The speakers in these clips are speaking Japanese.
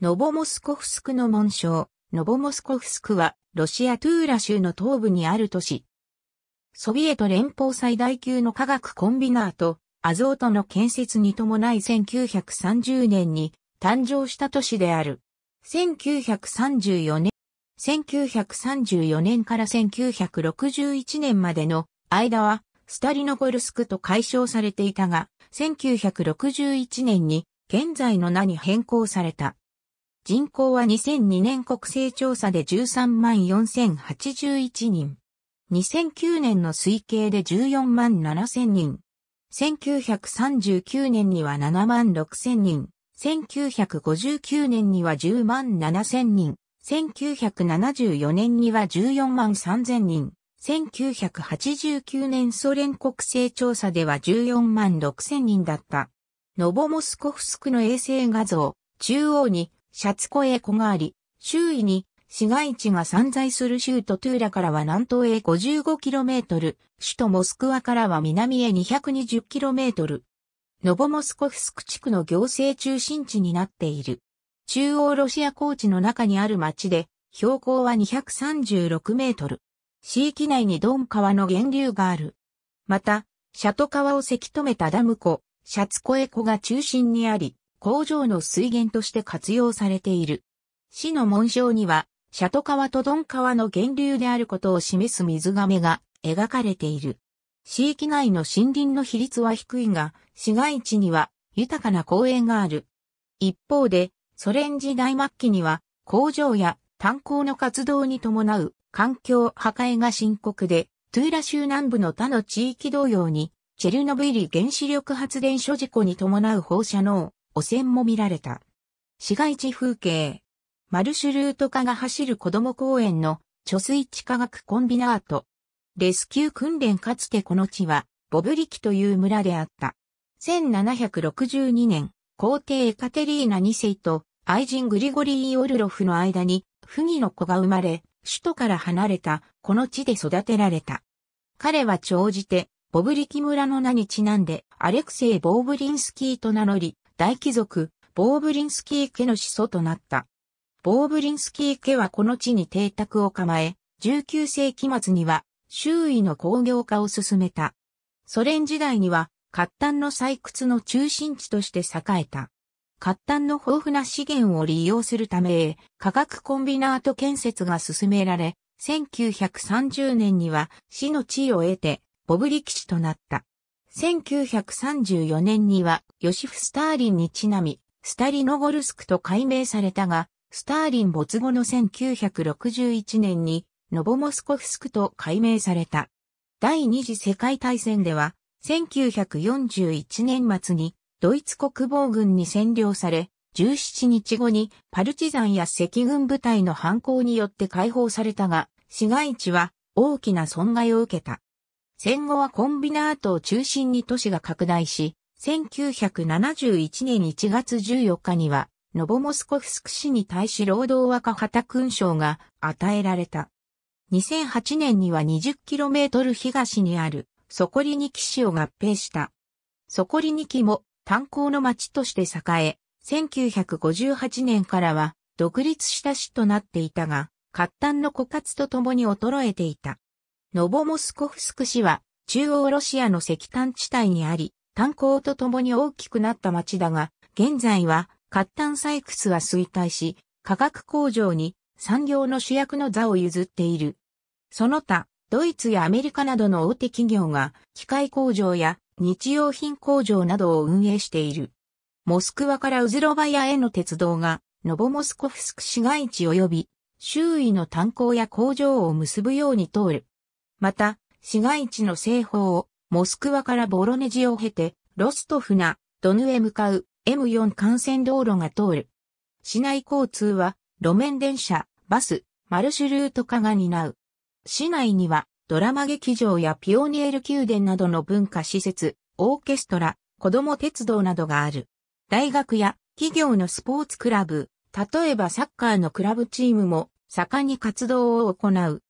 ノボモスコフスクの紋章、ノボモスコフスクは、ロシアトゥーラ州の東部にある都市。ソビエト連邦最大級の化学コンビナート、アゾートの建設に伴い1930年に誕生した都市である。1934年、1934年から1961年までの間は、スタリノゴルスクと解消されていたが、1961年に現在の名に変更された。人口は2002年国勢調査で13万4081人。2009年の推計で14万7000人。1939年には7万6000人。1959年には10万7000人。1974年には14万3000人。1989年ソ連国勢調査では14万6000人だった。ノボモスコフスクの衛星画像、中央にシャツコエ湖があり、周囲に市街地が散在する州都トゥーラからは南東へ 55km、首都モスクワからは南へ 220km。ノボモスコフスク地区の行政中心地になっている。中央ロシア高地の中にある町で、標高は236メートル。市域内にドン川の源流がある。また、シャト川をせき止めたダム湖、シャツコエ湖が中心にあり、工場の水源として活用されている。市の紋章には、シャト川とドン川の源流であることを示す水亀が描かれている。市域内の森林の比率は低いが、市街地には豊かな公園がある。一方で、ソ連時代末期には工場や炭鉱の活動に伴う環境破壊が深刻で、トゥーラ州南部の他の地域同様に、チェルノブイリ原子力発電所事故に伴う放射能、汚染も見られた。市街地風景。マルシュルート化が走る子供公園の貯水池化学コンビナート。レスキュー訓練かつてこの地は、ボブリキという村であった。1762年、皇帝エカテリーナ2世と愛人グリゴリー・オルロフの間に、不義の子が生まれ、首都から離れたこの地で育てられた。彼は長じて、ボブリキ村の名にちなんで、アレクセイ・ボーブリンスキーと名乗り、大貴族、ボーブリンスキー家の始祖となった。ボーブリンスキー家はこの地に邸宅を構え、19世紀末には周囲の工業化を進めた。ソ連時代には、活炭の採掘の中心地として栄えた。活炭の豊富な資源を利用するため、化学コンビナート建設が進められ、1930年には死の地位を得て、ボブリキ市となった。1934年には、ヨシフ・スターリンにちなみ、スタリノゴルスクと改名されたが、スターリン没後の1961年に、ノボモスコフスクと改名された。第二次世界大戦では、1941年末に、ドイツ国防軍に占領され、17日後にパルチザンや赤軍部隊の反抗によって解放されたが、市街地は大きな損害を受けた。戦後はコンビナートを中心に都市が拡大し、1971年1月14日には、ノボモスコフスク市に対し労働若旗勲章が与えられた。2008年には 20km 東にあるソコリニキ市を合併した。ソコリニキも炭鉱の町として栄え、1958年からは独立した市となっていたが、活端の枯渇とともに衰えていた。ノボモスコフスク市は中央ロシアの石炭地帯にあり、炭鉱とともに大きくなった町だが、現在は活炭採掘は衰退し、化学工場に産業の主役の座を譲っている。その他、ドイツやアメリカなどの大手企業が機械工場や日用品工場などを運営している。モスクワからウズロバヤへの鉄道がノボモスコフスク市街地及び周囲の炭鉱や工場を結ぶように通る。また、市街地の西方を、モスクワからボロネジを経て、ロストフナ、ドヌへ向かう M4 幹線道路が通る。市内交通は、路面電車、バス、マルシュルート化が担う。市内には、ドラマ劇場やピオニエル宮殿などの文化施設、オーケストラ、子供鉄道などがある。大学や企業のスポーツクラブ、例えばサッカーのクラブチームも盛んに活動を行う。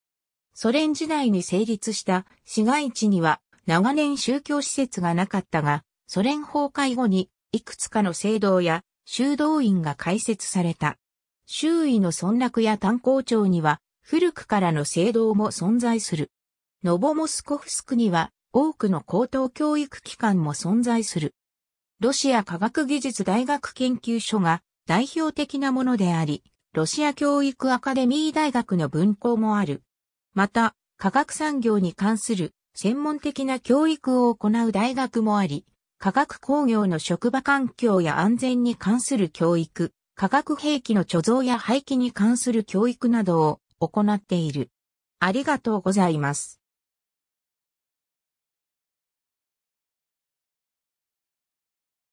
ソ連時代に成立した市街地には長年宗教施設がなかったが、ソ連崩壊後にいくつかの聖堂や修道院が開設された。周囲の村落や炭鉱町には古くからの聖堂も存在する。ノボモスコフスクには多くの高等教育機関も存在する。ロシア科学技術大学研究所が代表的なものであり、ロシア教育アカデミー大学の分校もある。また、科学産業に関する専門的な教育を行う大学もあり、科学工業の職場環境や安全に関する教育、化学兵器の貯蔵や廃棄に関する教育などを行っている。ありがとうございます。